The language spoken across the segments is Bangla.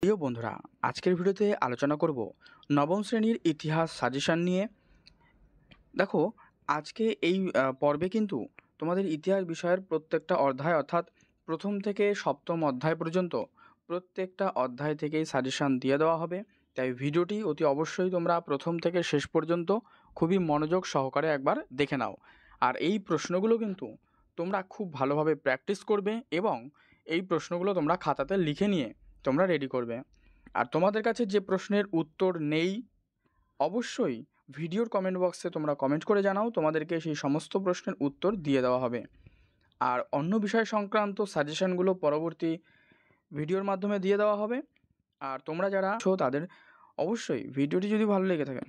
প্রিয় বন্ধুরা আজকের ভিডিওতে আলোচনা করব নবম শ্রেণীর ইতিহাস সাজেশান নিয়ে দেখো আজকে এই পর্বে কিন্তু তোমাদের ইতিহাস বিষয়ের প্রত্যেকটা অধ্যায় অর্থাৎ প্রথম থেকে সপ্তম অধ্যায় পর্যন্ত প্রত্যেকটা অধ্যায় থেকেই সাজেশান দিয়ে দেওয়া হবে তাই ভিডিওটি অতি অবশ্যই তোমরা প্রথম থেকে শেষ পর্যন্ত খুবই মনোযোগ সহকারে একবার দেখে নাও আর এই প্রশ্নগুলো কিন্তু তোমরা খুব ভালোভাবে প্র্যাকটিস করবে এবং এই প্রশ্নগুলো তোমরা খাতাতে লিখে নিয়ে তোমরা রেডি করবে আর তোমাদের কাছে যে প্রশ্নের উত্তর নেই অবশ্যই ভিডিওর কমেন্ট বক্সে তোমরা কমেন্ট করে জানাও তোমাদেরকে সেই সমস্ত প্রশ্নের উত্তর দিয়ে দেওয়া হবে আর অন্য বিষয় সংক্রান্ত সাজেশানগুলো পরবর্তী ভিডিওর মাধ্যমে দিয়ে দেওয়া হবে আর তোমরা যারা আছো তাদের অবশ্যই ভিডিওটি যদি ভালো লেগে থাকে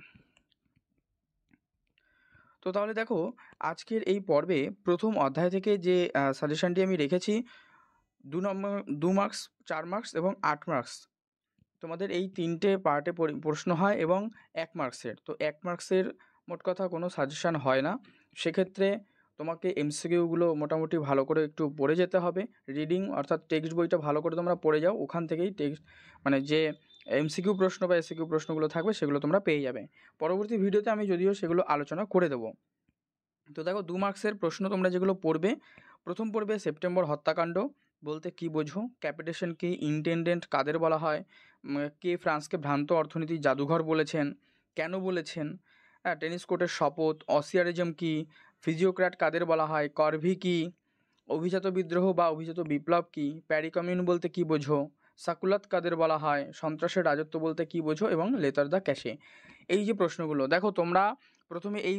তো তাহলে দেখো আজকের এই পর্বে প্রথম অধ্যায় থেকে যে সাজেশনটি আমি রেখেছি দু নম্বর দু মার্কস চার মার্কস এবং আট মার্কস তোমাদের এই তিনটে পার্টে প্রশ্ন হয় এবং এক মার্কসের তো এক মার্কসের মোট কথা কোনো সাজেশান হয় না সেক্ষেত্রে তোমাকে এমসিকিউগুলো মোটামুটি ভালো করে একটু পড়ে যেতে হবে রিডিং অর্থাৎ টেক্সট বইটা ভালো করে তোমরা পড়ে যাও ওখান থেকেই টেক্সট মানে যে এমসিকিউ প্রশ্ন বা এসিকিউ প্রশ্নগুলো থাকবে সেগুলো তোমরা পেয়ে যাবে পরবর্তী ভিডিওতে আমি যদিও সেগুলো আলোচনা করে দেবো তো দেখো দু মার্কসের প্রশ্ন তোমরা যেগুলো পড়বে প্রথম পড়বে সেপ্টেম্বর হত্যাকাণ্ড বলতে কি বোঝো ক্যাপিটেশনকে ইন্টেন্ডেন্ট কাদের বলা হয় কে ফ্রান্সকে ভ্রান্ত অর্থনীতির জাদুঘর বলেছেন কেন বলেছেন হ্যাঁ টেনিস কোর্টের শপথ অসিয়ারিজম কি ফিজিওক্র্যাট কাদের বলা হয় করভি কি অভিজাত বিদ্রোহ বা অভিজাত বিপ্লব কি প্যারিকমিউন বলতে কি বোঝো সাকুলাত কাদের বলা হয় সন্ত্রাসের রাজত্ব বলতে কি বোঝো এবং লেতার দ্য ক্যাশে এই যে প্রশ্নগুলো দেখো তোমরা প্রথমে এই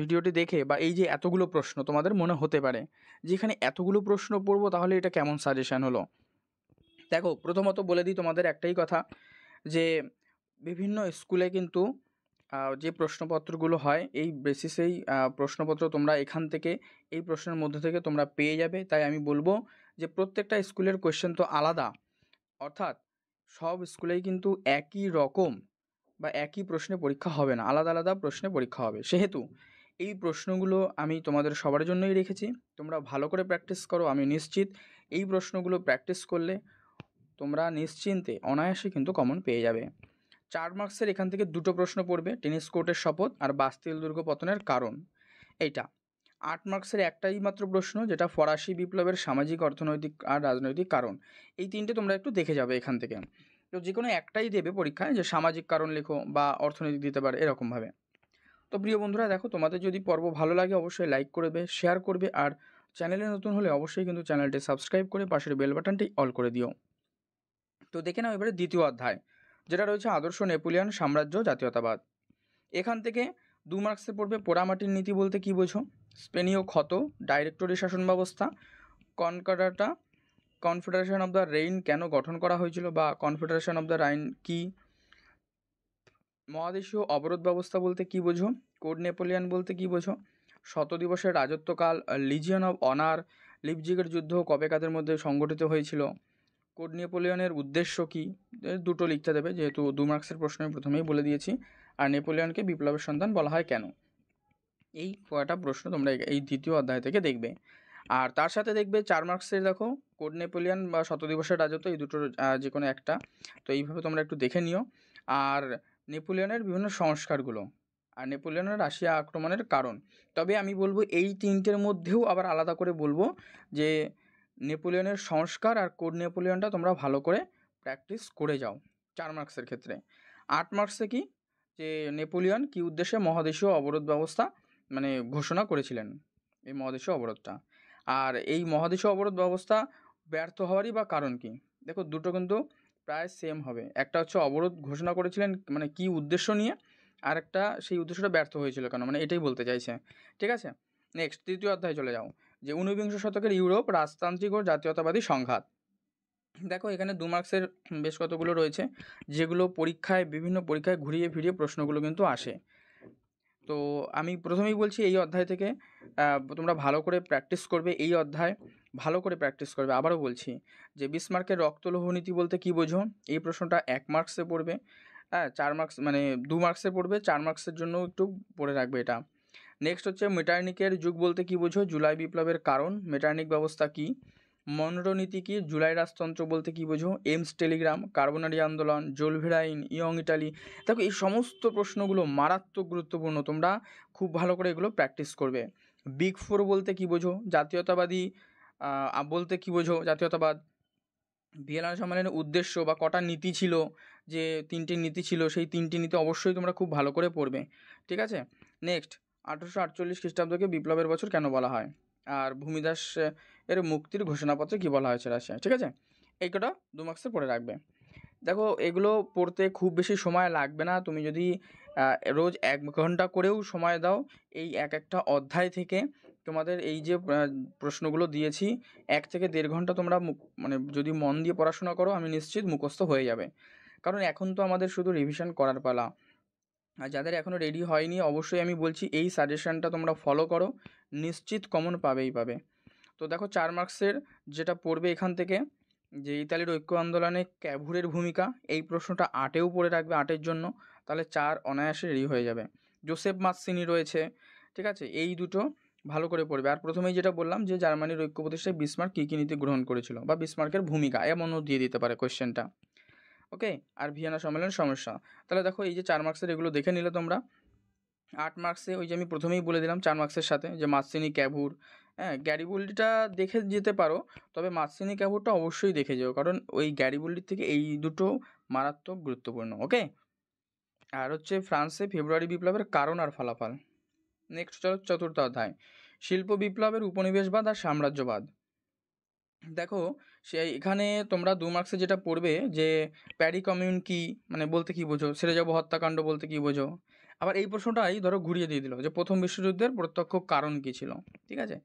ভিডিওটি দেখে বা এই যে এতগুলো প্রশ্ন তোমাদের মনে হতে পারে যেখানে এতগুলো প্রশ্ন পড়বো তাহলে এটা কেমন সাজেশান হলো দেখো প্রথমত বলে দিই তোমাদের একটাই কথা যে বিভিন্ন স্কুলে কিন্তু যে প্রশ্নপত্রগুলো হয় এই বেসিসেই প্রশ্নপত্র তোমরা এখান থেকে এই প্রশ্নের মধ্যে থেকে তোমরা পেয়ে যাবে তাই আমি বলবো যে প্রত্যেকটা স্কুলের কোয়েশ্চেন তো আলাদা অর্থাৎ সব স্কুলেই কিন্তু একই রকম বা একই প্রশ্নে পরীক্ষা হবে না আলাদা আলাদা প্রশ্নে পরীক্ষা হবে সেহেতু এই প্রশ্নগুলো আমি তোমাদের সবার জন্যই রেখেছি তোমরা ভালো করে প্র্যাকটিস করো আমি নিশ্চিত এই প্রশ্নগুলো প্র্যাকটিস করলে তোমরা নিশ্চিন্তে অনায়াসে কিন্তু কমন পেয়ে যাবে চার মার্কসের এখান থেকে দুটো প্রশ্ন পড়বে টেনিস কোর্টের শপথ আর বাস্তিল দুর্গ পতনের কারণ এইটা আট মার্কসের একটাই মাত্র প্রশ্ন যেটা ফরাসি বিপ্লবের সামাজিক অর্থনৈতিক আর রাজনৈতিক কারণ এই তিনটে তোমরা একটু দেখে যাবে এখান থেকে তো যে কোনো একটাই দেবে পরীক্ষায় যে সামাজিক কারণ লেখো বা অর্থনৈতিক দিতে পারে এরকমভাবে তো প্রিয় বন্ধুরা দেখো তোমাদের যদি পর্ব ভালো লাগে অবশ্যই লাইক করবে শেয়ার করবে আর চ্যানেলে নতুন হলে অবশ্যই কিন্তু চ্যানেলটি সাবস্ক্রাইব করে পাশের বেল বাটনটি অল করে দিও তো দেখে নাও এবারে দ্বিতীয় অধ্যায় যেটা রয়েছে আদর্শ নেপোলিয়ান সাম্রাজ্য জাতীয়তাবাদ এখান থেকে দু মার্কসে পড়বে পোড়ামাটির নীতি বলতে কী বোঝো স্পেনীয় ক্ষত ডাইরেক্টরি শাসন ব্যবস্থা কনকাডাটা কনফেডারেশন অফ দ্য রেইন কেন গঠন করা হয়েছিল বা কনফেডারেশন অফ দ্য রাইন কি মহাদেশীয় অবরোধ ব্যবস্থা বলতে কি বোঝো কোড নেপোলিয়ান বলতে কি বোঝো শত দিবসের রাজত্বকাল লিজিয়ন অফ অনার লিপজিগের যুদ্ধ কবে কাদের মধ্যে সংগঠিত হয়েছিল কোড নেপোলিয়নের উদ্দেশ্য কী দুটো লিখতে দেবে যেহেতু দু মার্কসের প্রশ্ন প্রথমেই বলে দিয়েছি আর নেপোলিয়নকে বিপ্লবের সন্তান বলা হয় কেন এই কয়টা প্রশ্ন তোমরা এই দ্বিতীয় অধ্যায় থেকে দেখবে আর তার সাথে দেখবে চার মার্কসের দেখো কোড নেপোলিয়ান বা শতদিবসের রাজত্ব এই দুটোর যে কোনো একটা তো এইভাবে তোমরা একটু দেখে নিও আর নেপোলিয়নের বিভিন্ন সংস্কারগুলো আর নেপোলিয়নের রাশিয়া আক্রমণের কারণ তবে আমি বলবো এই তিনটের মধ্যেও আবার আলাদা করে বলবো যে নেপোলিয়নের সংস্কার আর কোড নেপোলিয়নটা তোমরা ভালো করে প্র্যাকটিস করে যাও চার মার্কসের ক্ষেত্রে আট মার্কসে কি যে নেপোলিয়ন কী উদ্দেশ্যে মহাদেশীয় অবরোধ ব্যবস্থা মানে ঘোষণা করেছিলেন এই মহাদেশীয় অবরোধটা আর এই মহাদেশ অবরোধ ব্যবস্থা ব্যর্থ হওয়ারই বা কারণ কি দেখো দুটো কিন্তু প্রায় সেম হবে একটা হচ্ছে অবরোধ ঘোষণা করেছিলেন মানে কি উদ্দেশ্য নিয়ে আর একটা সেই উদ্দেশ্যটা ব্যর্থ হয়েছিল কেন মানে এটাই বলতে চাইছে ঠিক আছে নেক্সট তৃতীয় অধ্যায় চলে যাও যে ঊনবিংশ শতকের ইউরোপ রাজতান্ত্রিক ও জাতীয়তাবাদী সংঘাত দেখো এখানে দু মার্কসের বেশ কতগুলো রয়েছে যেগুলো পরীক্ষায় বিভিন্ন পরীক্ষায় ঘুরিয়ে ফিরিয়ে প্রশ্নগুলো কিন্তু আসে তো আমি প্রথমেই বলছি এই অধ্যায় থেকে তোমরা ভালো করে প্র্যাকটিস করবে এই অধ্যায় ভালো করে প্র্যাকটিস করবে আবারও বলছি যে বিশ মার্কের রক্তলোহ নীতি বলতে কি বোঝো এই প্রশ্নটা এক মার্কসে পড়বে হ্যাঁ চার মার্কস মানে দু মার্কসে পড়বে চার মার্কসের জন্য একটু পড়ে রাখবে এটা নেক্সট হচ্ছে মেটার্নিকের যুগ বলতে কি বোঝো জুলাই বিপ্লবের কারণ মেটার্নিক ব্যবস্থা কী মনরনীতি কি জুলাই রাজতন্ত্র বলতে কি বোঝো এমস টেলিগ্রাম কার্বোনারি আন্দোলন জোলভেরাইন ইয়ং ইটালি দেখো এই সমস্ত প্রশ্নগুলো মারাত্মক গুরুত্বপূর্ণ তোমরা খুব ভালো করে এগুলো প্র্যাকটিস করবে বিগ ফোর বলতে কি বোঝো জাতীয়তাবাদী বলতে কি বোঝো জাতীয়তাবাদ ভিয়েনা সম্মেলনের উদ্দেশ্য বা কটা নীতি ছিল যে তিনটি নীতি ছিল সেই তিনটি নীতি অবশ্যই তোমরা খুব ভালো করে পড়বে ঠিক আছে নেক্সট আঠেরোশো আটচল্লিশ খ্রিস্টাব্দকে বিপ্লবের বছর কেন বলা হয় আর ভূমিদাস এর মুক্তির ঘোষণাপত্রে কী বলা হয়েছে রাশিয়া ঠিক আছে এই কটা দু মার্ক্সের পড়ে রাখবে দেখো এগুলো পড়তে খুব বেশি সময় লাগবে না তুমি যদি রোজ এক ঘন্টা করেও সময় দাও এই এক একটা অধ্যায় থেকে তোমাদের এই যে প্রশ্নগুলো দিয়েছি এক থেকে দেড় ঘন্টা তোমরা মানে যদি মন দিয়ে পড়াশোনা করো আমি নিশ্চিত মুখস্থ হয়ে যাবে কারণ এখন তো আমাদের শুধু রিভিশন করার পালা আর যাদের এখনও রেডি হয়নি অবশ্যই আমি বলছি এই সাজেশানটা তোমরা ফলো করো নিশ্চিত কমন পাবেই পাবে তো দেখো চার মার্কসের যেটা পড়বে এখান থেকে যে ইতালির ঐক্য আন্দোলনে ক্যাভুরের ভূমিকা এই প্রশ্নটা আটেও পড়ে রাখবে আটের জন্য তাহলে চার অনায়াসে রেডি হয়ে যাবে জোসেফ মাসিনি রয়েছে ঠিক আছে এই দুটো ভালো করে পড়বে আর প্রথমেই যেটা বললাম যে জার্মানির ঐক্য প্রতিষ্ঠায় বিসমার্ক কী কী নীতি গ্রহণ করেছিল বা বিসমার্কের ভূমিকা এমনও দিয়ে দিতে পারে কোয়েশ্চেনটা ওকে আর ভিয়েনা সম্মেলন সমস্যা তাহলে দেখো এই যে চার মার্কসের এগুলো দেখে নিলে তোমরা আট মার্কসে ওই যে আমি প্রথমেই বলে দিলাম চার মার্কসের সাথে যে মাসিনী ক্যাভুর হ্যাঁ গ্যারিবুল্ডিটা দেখে যেতে পারো তবে মাসিনী ক্যাভুরটা অবশ্যই দেখে যেও কারণ ওই গ্যারিবুল্ডির থেকে এই দুটো মারাত্মক গুরুত্বপূর্ণ ওকে আর হচ্ছে ফ্রান্সে ফেব্রুয়ারি বিপ্লবের কারণ আর ফলাফল নেক্সট চলো চতুর্থ অধ্যায় শিল্প বিপ্লবের উপনিবেশবাদ আর সাম্রাজ্যবাদ দেখো সেই এখানে তোমরা দু মার্কসে যেটা পড়বে যে প্যারি কমিউন কি মানে বলতে কী বোঝো সেরে যাবো হত্যাকাণ্ড বলতে কী বোঝো আবার এই প্রশ্নটাই ধরো ঘুরিয়ে দিয়ে দিল যে প্রথম বিশ্বযুদ্ধের প্রত্যক্ষ কারণ কী ছিল ঠিক আছে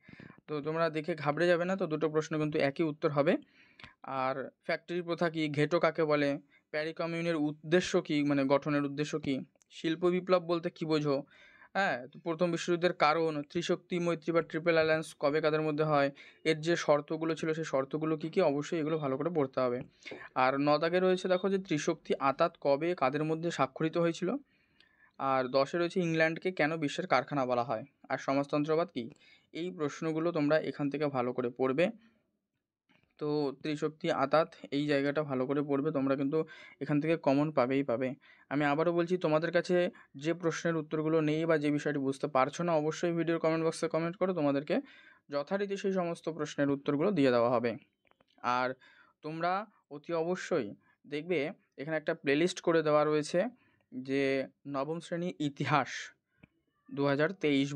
তো তোমরা দেখে ঘাবড়ে যাবে না তো দুটো প্রশ্ন কিন্তু একই উত্তর হবে আর ফ্যাক্টরি প্রথা কী ঘেটো কাকে বলে প্যারি কমিউনের উদ্দেশ্য কী মানে গঠনের উদ্দেশ্য কী শিল্প বিপ্লব বলতে কী বোঝো হ্যাঁ তো প্রথম বিশ্বযুদ্ধের কারণ ত্রিশক্তি মৈত্রী বা ট্রিপল অ্যালায়েন্স কবে কাদের মধ্যে হয় এর যে শর্তগুলো ছিল সেই শর্তগুলো কী কী অবশ্যই এগুলো ভালো করে পড়তে হবে আর নদাগে রয়েছে দেখো যে ত্রিশক্তি আতাত কবে কাদের মধ্যে স্বাক্ষরিত হয়েছিল আর দশে রয়েছে ইংল্যান্ডকে কেন বিশ্বের কারখানা বলা হয় আর সমাজতন্ত্রবাদ কী এই প্রশ্নগুলো তোমরা এখান থেকে ভালো করে পড়বে তো ত্রিশক্তি আতাত এই জায়গাটা ভালো করে পড়বে তোমরা কিন্তু এখান থেকে কমন পাবেই পাবে আমি আবারও বলছি তোমাদের কাছে যে প্রশ্নের উত্তরগুলো নেই বা যে বিষয়টি বুঝতে পারছো না অবশ্যই ভিডিওর কমেন্ট বক্সে কমেন্ট করো তোমাদেরকে যথারীতি সেই সমস্ত প্রশ্নের উত্তরগুলো দিয়ে দেওয়া হবে আর তোমরা অতি অবশ্যই দেখবে এখানে একটা প্লেলিস্ট করে দেওয়া রয়েছে যে নবম শ্রেণী ইতিহাস দু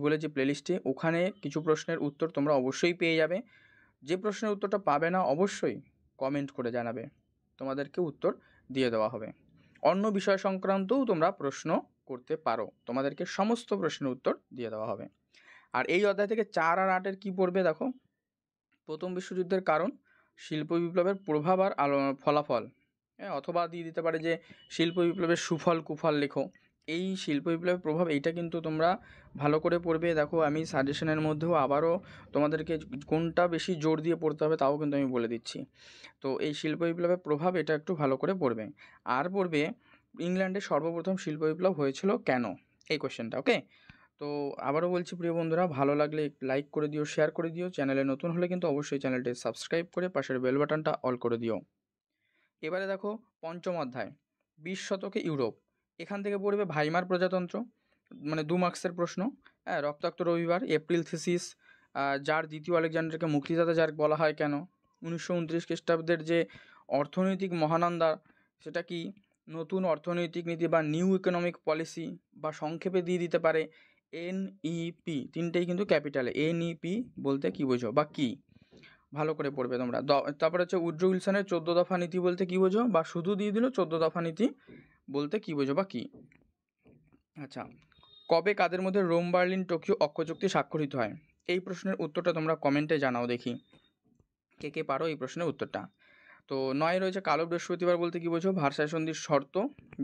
বলে যে প্লেলিস্টে ওখানে কিছু প্রশ্নের উত্তর তোমরা অবশ্যই পেয়ে যাবে যে প্রশ্নের উত্তরটা পাবে না অবশ্যই কমেন্ট করে জানাবে তোমাদেরকে উত্তর দিয়ে দেওয়া হবে অন্য বিষয় সংক্রান্তও তোমরা প্রশ্ন করতে পারো তোমাদেরকে সমস্ত প্রশ্নের উত্তর দিয়ে দেওয়া হবে আর এই অধ্যায় থেকে চার আর আটের কী পড়বে দেখো প্রথম বিশ্বযুদ্ধের কারণ শিল্প বিপ্লবের প্রভাব আর ফলাফল হ্যাঁ অথবা দিয়ে দিতে পারে যে শিল্প বিপ্লবের সুফল কুফল লেখো এই শিল্প বিপ্লবের প্রভাব এইটা কিন্তু তোমরা ভালো করে পড়বে দেখো আমি সাজেশনের মধ্যেও আবারও তোমাদেরকে কোনটা বেশি জোর দিয়ে পড়তে হবে তাও কিন্তু আমি বলে দিচ্ছি তো এই শিল্প বিপ্লবের প্রভাব এটা একটু ভালো করে পড়বে আর পড়বে ইংল্যান্ডে সর্বপ্রথম শিল্প বিপ্লব হয়েছিল কেন এই কোয়েশ্চেনটা ওকে তো আবারও বলছি প্রিয় বন্ধুরা ভালো লাগলে লাইক করে দিও শেয়ার করে দিও চ্যানেলে নতুন হলে কিন্তু অবশ্যই চ্যানেলটি সাবস্ক্রাইব করে পাশের বেল বাটনটা অল করে দিও এবারে দেখো পঞ্চম অধ্যায় বিশ শতকে ইউরোপ এখান থেকে পড়বে ভাইমার প্রজাতন্ত্র মানে দু মার্ক্সের প্রশ্ন হ্যাঁ রক্তাক্ত রবিবার এপ্রিল থিসিস যার দ্বিতীয় আলেকজান্ডারকে মুক্তিদাতা যার বলা হয় কেন উনিশশো উনত্রিশ খ্রিস্টাব্দের যে অর্থনৈতিক মহানন্দা সেটা কি নতুন অর্থনৈতিক নীতি বা নিউ ইকোনমিক পলিসি বা সংক্ষেপে দিয়ে দিতে পারে এনইপি তিনটেই কিন্তু ক্যাপিটালে এনইপি বলতে কি বোঝো বা কি ভালো করে পড়বে তোমরা তারপরে হচ্ছে উজ্জ্ব উইলসনের চোদ্দো দফা নীতি বলতে কি বোঝো বা শুধু দিয়ে দিল চোদ্দো দফা নীতি বলতে কী বোঝো বা কী আচ্ছা কবে কাদের মধ্যে রোম বার্লিন টোকিও চুক্তি স্বাক্ষরিত হয় এই প্রশ্নের উত্তরটা তোমরা কমেন্টে জানাও দেখি কে কে পারো এই প্রশ্নের উত্তরটা তো নয় রয়েছে কালো বৃহস্পতিবার বলতে কী বোঝো ভারসায় সন্ধির শর্ত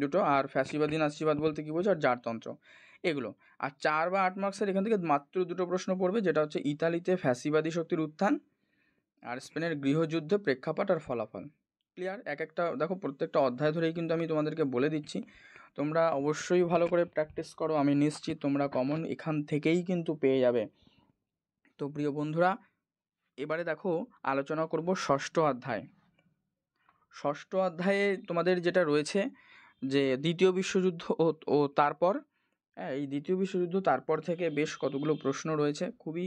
দুটো আর ফ্যাসিবাদী নাসিবাদ বলতে কী বোঝো আর জারতন্ত্র এগুলো আর চার বা আট মার্কসের এখান থেকে মাত্র দুটো প্রশ্ন পড়বে যেটা হচ্ছে ইতালিতে ফ্যাসিবাদী শক্তির উত্থান আর স্পেনের গৃহযুদ্ধ প্রেক্ষাপট আর ফলাফল ক্লিয়ার এক একটা দেখো প্রত্যেকটা অধ্যায় ধরেই কিন্তু আমি তোমাদেরকে বলে দিচ্ছি তোমরা অবশ্যই ভালো করে প্র্যাকটিস করো আমি নিশ্চিত তোমরা কমন এখান থেকেই কিন্তু পেয়ে যাবে তো প্রিয় বন্ধুরা এবারে দেখো আলোচনা করব ষষ্ঠ অধ্যায় ষষ্ঠ অধ্যায়ে তোমাদের যেটা রয়েছে যে দ্বিতীয় বিশ্বযুদ্ধ ও তারপর হ্যাঁ, এই দ্বিতীয় বিশ্বযুদ্ধ তারপর থেকে বেশ কতগুলো প্রশ্ন রয়েছে খুবই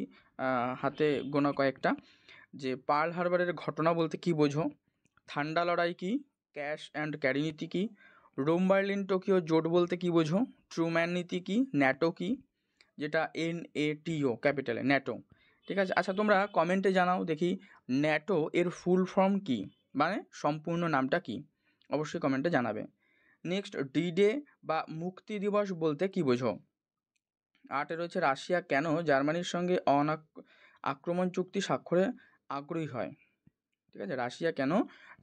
হাতে গোনা কয়েকটা যে পার্ল হারবারের ঘটনা বলতে কি বোঝো ঠান্ডা লড়াই কী ক্যাশ অ্যান্ড ক্যারি নীতি কী রোম বার্লিন টোকিও জোট বলতে কী বোঝো ট্রুম্যান নীতি কী ন্যাটো কী যেটা এন এ টিও ক্যাপিটালে ন্যাটো ঠিক আছে আচ্ছা তোমরা কমেন্টে জানাও দেখি ন্যাটো এর ফুল ফর্ম কী মানে সম্পূর্ণ নামটা কী অবশ্যই কমেন্টে জানাবে নেক্সট ডি ডে বা মুক্তি দিবস বলতে কী বোঝো আটে রয়েছে রাশিয়া কেন জার্মানির সঙ্গে অনাক আক্রমণ চুক্তি স্বাক্ষরে আগ্রহী হয় ঠিক আছে রাশিয়া কেন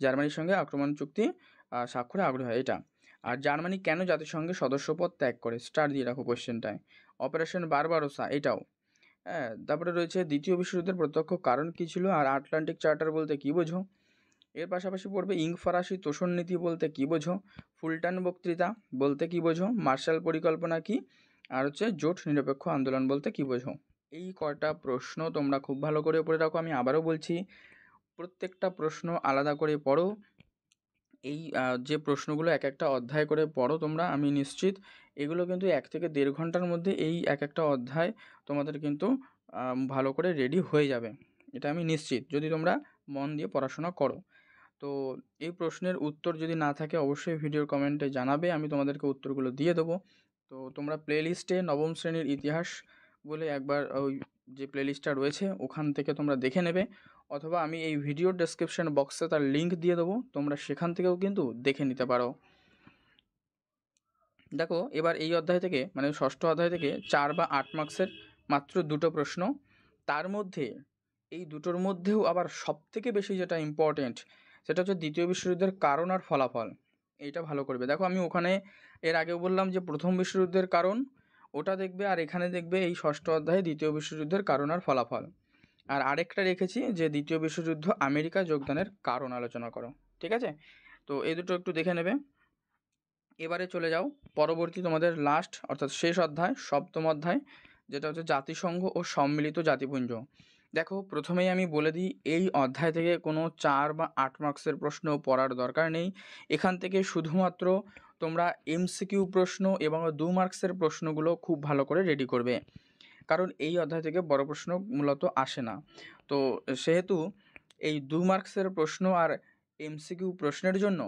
জার্মানির সঙ্গে আক্রমণ চুক্তি স্বাক্ষরে আগ্রহী হয় এটা আর জার্মানি কেন জাতিসংঘের সদস্যপদ ত্যাগ করে স্টার দিয়ে রাখো কোয়েশ্চেনটায় অপারেশন বারবারোসা এটাও হ্যাঁ তারপরে রয়েছে দ্বিতীয় বিশ্বযুদ্ধের প্রত্যক্ষ কারণ কী ছিল আর আটলান্টিক চার্টার বলতে কী বোঝো এর পাশাপাশি পড়বে ইং ফরাসি তোষণ নীতি বলতে কী বোঝো ফুলটান বক্তৃতা বলতে কী বোঝো মার্শাল পরিকল্পনা কি আর হচ্ছে জোট নিরপেক্ষ আন্দোলন বলতে কী বোঝো এই কটা প্রশ্ন তোমরা খুব ভালো করে পড়ে রাখো আমি আবারও বলছি প্রত্যেকটা প্রশ্ন আলাদা করে পড়ো এই যে প্রশ্নগুলো এক একটা অধ্যায় করে পড়ো তোমরা আমি নিশ্চিত এগুলো কিন্তু এক থেকে দেড় ঘন্টার মধ্যে এই এক একটা অধ্যায় তোমাদের কিন্তু ভালো করে রেডি হয়ে যাবে এটা আমি নিশ্চিত যদি তোমরা মন দিয়ে পড়াশোনা করো তো এই প্রশ্নের উত্তর যদি না থাকে অবশ্যই ভিডিওর কমেন্টে জানাবে আমি তোমাদেরকে উত্তরগুলো দিয়ে দেবো তো তোমরা প্লেলিস্টে নবম শ্রেণীর ইতিহাস বলে একবার ওই যে প্লেলিস্টটা রয়েছে ওখান থেকে তোমরা দেখে নেবে অথবা আমি এই ভিডিও ডেসক্রিপশান বক্সে তার লিঙ্ক দিয়ে দেবো তোমরা সেখান থেকেও কিন্তু দেখে নিতে পারো দেখো এবার এই অধ্যায় থেকে মানে ষষ্ঠ অধ্যায় থেকে চার বা আট মার্ক্সের মাত্র দুটো প্রশ্ন তার মধ্যে এই দুটোর মধ্যেও আবার সব থেকে বেশি যেটা ইম্পর্টেন্ট সেটা হচ্ছে দ্বিতীয় বিশ্বযুদ্ধের কারণ আর ফলাফল এটা ভালো করবে দেখো আমি ওখানে এর আগেও বললাম যে প্রথম বিশ্বযুদ্ধের কারণ ওটা দেখবে আর এখানে দেখবে এই ষষ্ঠ অধ্যায়ে দ্বিতীয় বিশ্বযুদ্ধের কারণ আর ফলাফল আর আরেকটা রেখেছি যে দ্বিতীয় বিশ্বযুদ্ধ আমেরিকা যোগদানের কারণ আলোচনা করো ঠিক আছে তো এই দুটো একটু দেখে নেবে এবারে চলে যাও পরবর্তী তোমাদের লাস্ট অর্থাৎ শেষ অধ্যায় সপ্তম অধ্যায় যেটা হচ্ছে জাতিসংঘ ও সম্মিলিত জাতিপুঞ্জ দেখো প্রথমেই আমি বলে দিই এই অধ্যায় থেকে কোনো চার বা আট মার্ক্সের প্রশ্ন পড়ার দরকার নেই এখান থেকে শুধুমাত্র তোমরা এমসিকিউ প্রশ্ন এবং দু মার্কসের প্রশ্নগুলো খুব ভালো করে রেডি করবে কারণ এই অধ্যায় থেকে বড় প্রশ্ন মূলত আসে না তো সেহেতু এই দু মার্কসের প্রশ্ন আর এমসিকিউ প্রশ্নের জন্য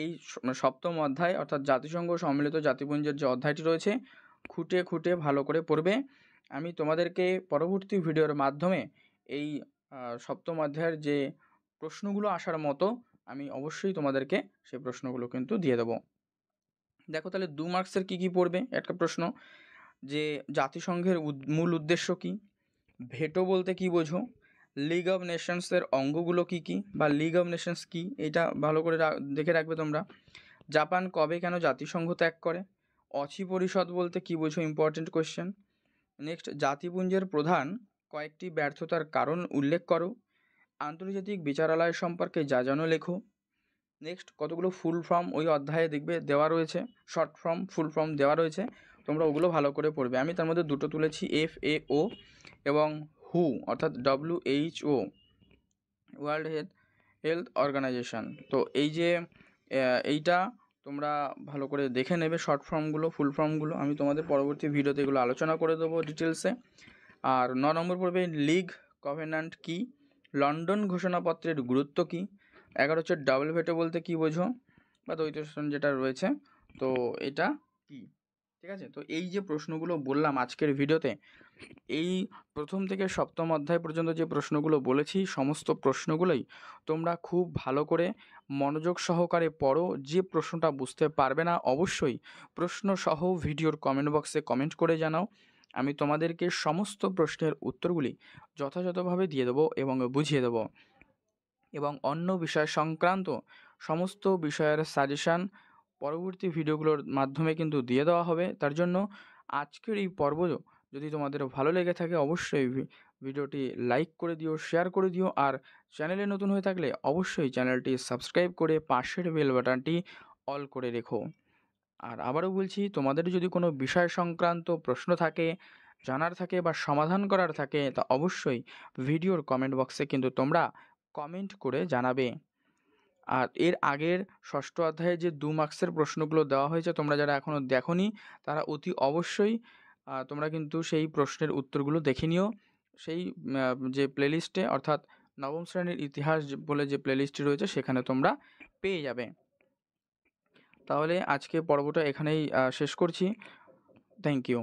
এই মানে সপ্তম অধ্যায় অর্থাৎ জাতিসংঘ সম্মিলিত জাতিপুঞ্জের যে অধ্যায়টি রয়েছে খুঁটে খুঁটে ভালো করে পড়বে আমি তোমাদেরকে পরবর্তী ভিডিওর মাধ্যমে এই সপ্তম অধ্যায়ের যে প্রশ্নগুলো আসার মতো আমি অবশ্যই তোমাদেরকে সেই প্রশ্নগুলো কিন্তু দিয়ে দেবো দেখো তাহলে দু মার্কসের কী কী পড়বে একটা প্রশ্ন যে জাতিসংঘের মূল উদ্দেশ্য কী ভেটো বলতে কী বোঝো লিগ অব নেশনসের অঙ্গগুলো কী কী বা লিগ অব নেশনস কী এটা ভালো করে দেখে রাখবে তোমরা জাপান কবে কেন জাতিসংঘ ত্যাগ করে অছি পরিষদ বলতে কী বোঝো ইম্পর্টেন্ট কোয়েশ্চেন নেক্সট জাতিপুঞ্জের প্রধান কয়েকটি ব্যর্থতার কারণ উল্লেখ করো আন্তর্জাতিক বিচারালয় সম্পর্কে যা যেন লেখো নেক্সট কতগুলো ফুল ফর্ম ওই অধ্যায়ে দেখবে দেওয়া রয়েছে শর্ট ফর্ম ফুল ফর্ম দেওয়া রয়েছে তোমরা ওগুলো ভালো করে পড়বে আমি তার মধ্যে দুটো তুলেছি এফ এ ও এবং হু অর্থাৎ W H O world health health organisation তো এই যে এইটা তোমরা ভালো করে দেখে নেবে শর্ট ফর্মগুলো ফুল ফর্মগুলো আমি তোমাদের পরবর্তী ভিডিওতে এগুলো আলোচনা করে দেবো ডিটেলসে আর ন নম্বর পড়বে লিগ কভেন্যান্ট কি লন্ডন ঘোষণাপত্রের গুরুত্ব কি এগারো হচ্ছে ডাবল ভেটো বলতে কি বোঝো বা দ্বৈত যেটা রয়েছে তো এটা কি ঠিক আছে তো এই যে প্রশ্নগুলো বললাম আজকের ভিডিওতে এই প্রথম থেকে সপ্তম অধ্যায় পর্যন্ত যে প্রশ্নগুলো বলেছি সমস্ত প্রশ্নগুলোই তোমরা খুব ভালো করে মনোযোগ সহকারে পড়ো যে প্রশ্নটা বুঝতে পারবে না অবশ্যই প্রশ্ন সহ ভিডিওর কমেন্ট বক্সে কমেন্ট করে জানাও আমি তোমাদেরকে সমস্ত প্রশ্নের উত্তরগুলি যথাযথভাবে দিয়ে দেবো এবং বুঝিয়ে দেবো এবং অন্য বিষয় সংক্রান্ত সমস্ত বিষয়ের সাজেশান পরবর্তী ভিডিওগুলোর মাধ্যমে কিন্তু দিয়ে দেওয়া হবে তার জন্য আজকের এই পর্ব যদি তোমাদের ভালো লেগে থাকে অবশ্যই ভিডিওটি লাইক করে দিও শেয়ার করে দিও আর চ্যানেলে নতুন হয়ে থাকলে অবশ্যই চ্যানেলটি সাবস্ক্রাইব করে পাশের বেল বাটনটি অল করে রেখো আর আবারও বলছি তোমাদের যদি কোনো বিষয় সংক্রান্ত প্রশ্ন থাকে জানার থাকে বা সমাধান করার থাকে তা অবশ্যই ভিডিওর কমেন্ট বক্সে কিন্তু তোমরা কমেন্ট করে জানাবে আর এর আগের ষষ্ঠ অধ্যায়ে যে দু মার্ক্সের প্রশ্নগুলো দেওয়া হয়েছে তোমরা যারা এখনও দেখোনি তারা অতি অবশ্যই তোমরা কিন্তু সেই প্রশ্নের উত্তরগুলো দেখে নিও সেই যে প্লেলিস্টে অর্থাৎ নবম শ্রেণীর ইতিহাস বলে যে প্লেলিস্টটি রয়েছে সেখানে তোমরা পেয়ে যাবে তাহলে আজকে পর্বটা এখানেই শেষ করছি থ্যাংক ইউ